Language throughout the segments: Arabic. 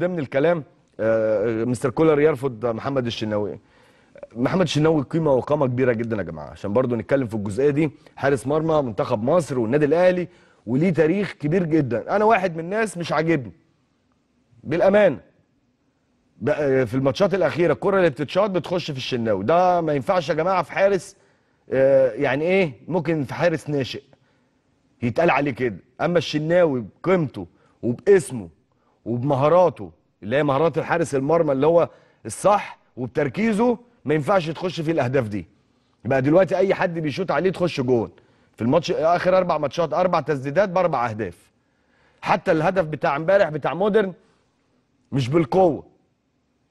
ده من الكلام آه، آه، مستر كولر يرفض محمد الشناوي محمد الشناوي قيمه وقامه كبيره جدا يا جماعه عشان برضو نتكلم في الجزئيه دي حارس مرمى منتخب مصر والنادي الاهلي وليه تاريخ كبير جدا انا واحد من الناس مش عاجبني بالامانه آه، في الماتشات الاخيره الكره اللي بتتشاط بتخش في الشناوي ده ما ينفعش يا جماعه في حارس يعني ايه ممكن في حارس ناشئ يتقال عليه كده اما الشناوي بقيمته وباسمه وبمهاراته اللي هي مهارات الحارس المرمى اللي هو الصح وبتركيزه ما ينفعش تخش فيه الاهداف دي يبقى دلوقتي اي حد بيشوط عليه تخش جون في الماتش اخر اربع ماتشات اربع تسديدات باربع اهداف حتى الهدف بتاع امبارح بتاع مودرن مش بالقوه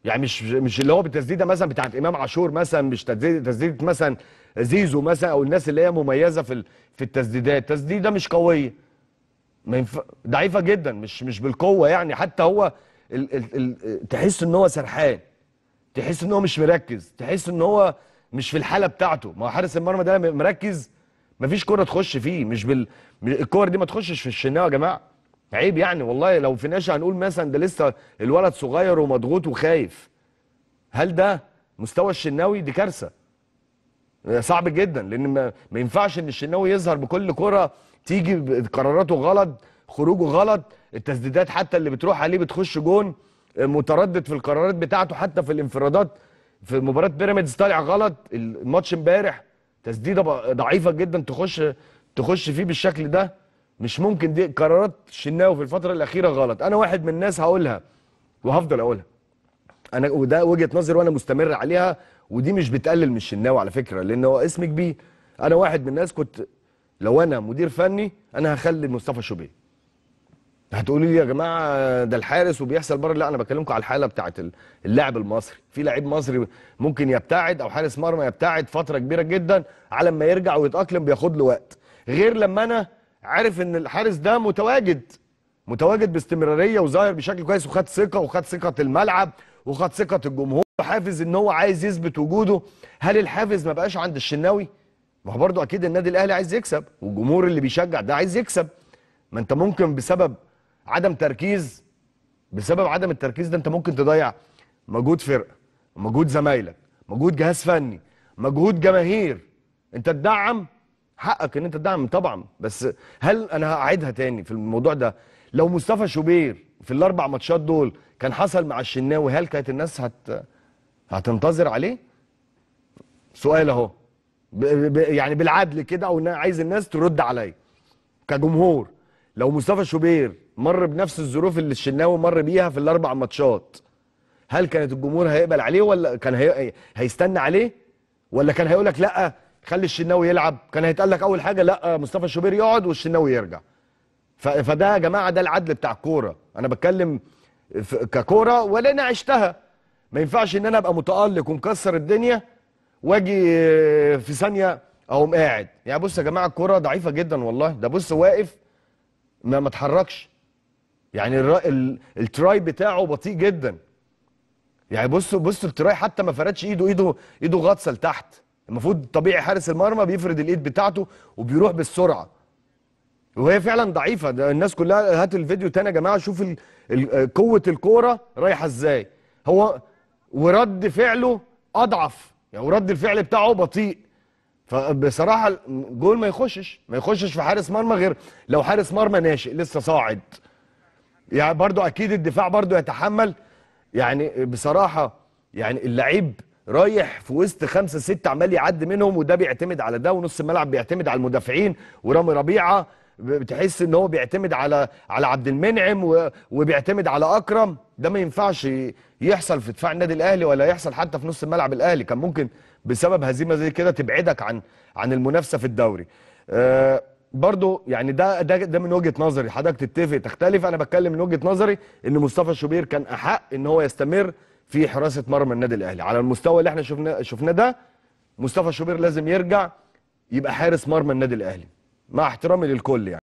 يعني مش مش اللي هو بتسديده مثلا بتاعت امام عاشور مثلا مش تسديده مثلا زيزو مثلا او الناس اللي هي مميزه في في التسديدات تسديده مش قويه ينف... ضعيفه جدا مش مش بالقوه يعني حتى هو ال... ال... ال... تحس ان هو سرحان تحس ان هو مش مركز تحس ان هو مش في الحاله بتاعته ما هو حارس المرمى ده مركز مفيش كره تخش فيه مش بال الكور دي ما تخشش في الشناوي يا جماعه عيب يعني والله لو في ناشئ هنقول مثلا ده لسه الولد صغير ومضغوط وخايف هل ده مستوى الشناوي دي كارثه صعب جدا لان ما, ينفعش ان الشناوي يظهر بكل كره تيجي قراراته غلط خروجه غلط التسديدات حتى اللي بتروح عليه بتخش جون متردد في القرارات بتاعته حتى في الانفرادات في مباراه بيراميدز طالع غلط الماتش امبارح تسديده ضعيفه جدا تخش تخش فيه بالشكل ده مش ممكن دي قرارات الشناوي في الفتره الاخيره غلط انا واحد من الناس هقولها وهفضل اقولها انا وده وجهه نظري وانا مستمر عليها ودي مش بتقلل من الشناوي على فكره لان هو اسم كبير انا واحد من الناس كنت لو انا مدير فني انا هخلي مصطفى شوبيه هتقولوا لي يا جماعه ده الحارس وبيحصل بره لا انا بكلمكم على الحاله بتاعه اللاعب المصري في لعيب مصري ممكن يبتعد او حارس مرمى يبتعد فتره كبيره جدا على ما يرجع ويتاقلم بياخد له وقت غير لما انا عارف ان الحارس ده متواجد متواجد باستمراريه وظاهر بشكل كويس وخد ثقه وخد ثقه الملعب وخد ثقه الجمهور حافز ان هو عايز يثبت وجوده هل الحافز ما بقاش عند الشناوي ما هو برضه اكيد النادي الاهلي عايز يكسب والجمهور اللي بيشجع ده عايز يكسب ما انت ممكن بسبب عدم تركيز بسبب عدم التركيز ده انت ممكن تضيع مجهود فرقه مجهود زمايلك مجهود جهاز فني مجهود جماهير انت تدعم حقك ان انت تدعم طبعا بس هل انا هعيدها تاني في الموضوع ده لو مصطفى شوبير في الاربع ماتشات دول كان حصل مع الشناوي هل كانت الناس هت هتنتظر عليه سؤال اهو يعني بالعدل كده او عايز الناس ترد عليا كجمهور لو مصطفى شوبير مر بنفس الظروف اللي الشناوي مر بيها في الاربع ماتشات هل كانت الجمهور هيقبل عليه ولا كان هي... هيستنى عليه ولا كان هيقول لك لا خلي الشناوي يلعب كان هيتقال لك اول حاجه لا مصطفى شوبير يقعد والشناوي يرجع ف... فده يا جماعه ده العدل بتاع الكوره انا بتكلم ككوره ولا انا عشتها ما ينفعش ان انا ابقى متالق ومكسر الدنيا واجي آه، في ثانيه اقوم قاعد يعني بص يا جماعه الكوره ضعيفه جدا والله ده بص واقف ما ما اتحركش يعني التراي بتاعه بطيء جدا يعني بص بص التراي حتى ما فردش ايده ايده ايده غطسه لتحت المفروض طبيعي حارس المرمى بيفرد الايد بتاعته وبيروح بالسرعه وهي فعلا ضعيفه ده الناس كلها هات الفيديو تاني يا جماعه شوف قوه الكوره رايحه ازاي هو ورد فعله اضعف يعني ورد الفعل بتاعه بطيء فبصراحه جول ما يخشش ما يخشش في حارس مرمى غير لو حارس مرمى ناشئ لسه صاعد يعني برضو اكيد الدفاع برضو يتحمل يعني بصراحه يعني اللعيب رايح في وسط خمسه سته عمال يعدي منهم وده بيعتمد على ده ونص الملعب بيعتمد على المدافعين ورامي ربيعه بتحس ان هو بيعتمد على على عبد المنعم وبيعتمد على اكرم ده ما ينفعش يحصل في دفاع النادي الاهلي ولا يحصل حتى في نص الملعب الاهلي كان ممكن بسبب هزيمه زي كده تبعدك عن عن المنافسه في الدوري آه برضو يعني ده ده ده من وجهه نظري حضرتك تتفق تختلف انا بتكلم من وجهه نظري ان مصطفى شوبير كان احق ان هو يستمر في حراسه مرمى النادي الاهلي على المستوى اللي احنا شفناه شفناه ده مصطفى شوبير لازم يرجع يبقى حارس مرمى النادي الاهلي مع احترامي للكل يعني